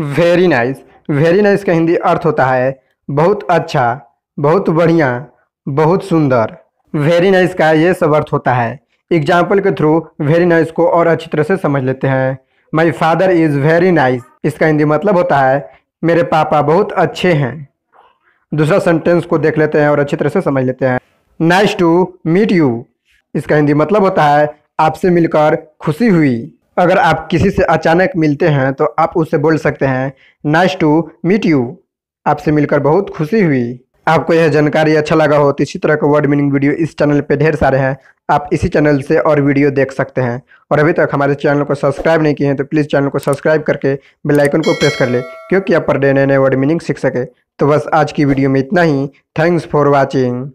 very nice very nice का हिंदी अर्थ होता है बहुत अच्छा बहुत बढ़िया बहुत सुंदर वेरी नाइस का ये सब अर्थ होता है एग्जाम्पल के थ्रू वेरी नाइस को और अच्छी तरह से समझ लेते हैं my father is very nice इसका हिंदी मतलब होता है मेरे पापा बहुत अच्छे हैं दूसरा सेंटेंस को देख लेते हैं और अच्छी तरह से समझ लेते हैं नाइस टू मीट यू इसका हिंदी मतलब होता है आपसे मिलकर खुशी हुई अगर आप किसी से अचानक मिलते हैं तो आप उससे बोल सकते हैं नाइस टू मीट यू आपसे मिलकर बहुत खुशी हुई आपको यह जानकारी अच्छा लगा हो तो इसी तरह का वर्ड मीनिंग वीडियो इस चैनल पर ढेर सारे हैं आप इसी चैनल से और वीडियो देख सकते हैं और अभी तक हमारे चैनल को सब्सक्राइब नहीं किए हैं तो प्लीज़ चैनल को सब्सक्राइब करके बेल आइकन को प्रेस कर ले क्योंकि आप पर डे नए नए वर्ड मीनिंग सीख सके तो बस आज की वीडियो में इतना ही थैंक्स फॉर वॉचिंग